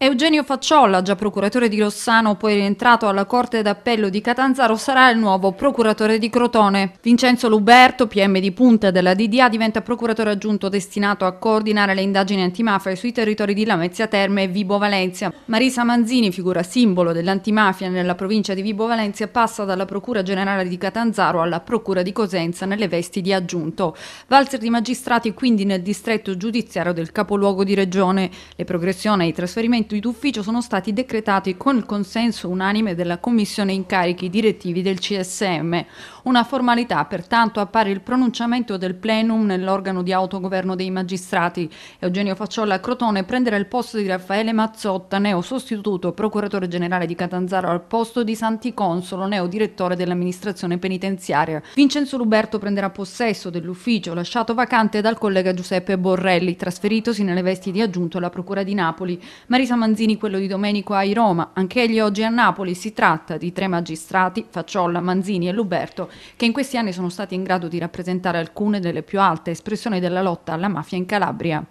Eugenio Facciolla, già procuratore di Rossano, poi rientrato alla Corte d'Appello di Catanzaro, sarà il nuovo procuratore di Crotone. Vincenzo Luberto, PM di punta della DDA, diventa procuratore aggiunto destinato a coordinare le indagini antimafia sui territori di Lamezia Terme e Vibo Valencia. Marisa Manzini, figura simbolo dell'antimafia nella provincia di Vibo Valencia, passa dalla Procura Generale di Catanzaro alla Procura di Cosenza nelle vesti di aggiunto. Valzer di magistrati quindi nel distretto giudiziario del capoluogo di regione. Le progressioni e i trasferimenti licenziamenti d'ufficio sono stati decretati con il consenso unanime della Commissione incarichi direttivi del CSM. Una formalità, pertanto, appare il pronunciamento del plenum nell'organo di autogoverno dei magistrati. Eugenio Facciolla Crotone prenderà il posto di Raffaele Mazzotta, neo sostituto procuratore generale di Catanzaro al posto di Santi Consolo, neo direttore dell'amministrazione penitenziaria. Vincenzo Luberto prenderà possesso dell'ufficio lasciato vacante dal collega Giuseppe Borrelli, trasferitosi nelle vesti di aggiunto alla Procura di Napoli. Marisa Manzini quello di Domenico ai Roma, anch'egli oggi a Napoli. Si tratta di tre magistrati, Facciolla, Manzini e Luberto, che in questi anni sono stati in grado di rappresentare alcune delle più alte espressioni della lotta alla mafia in Calabria.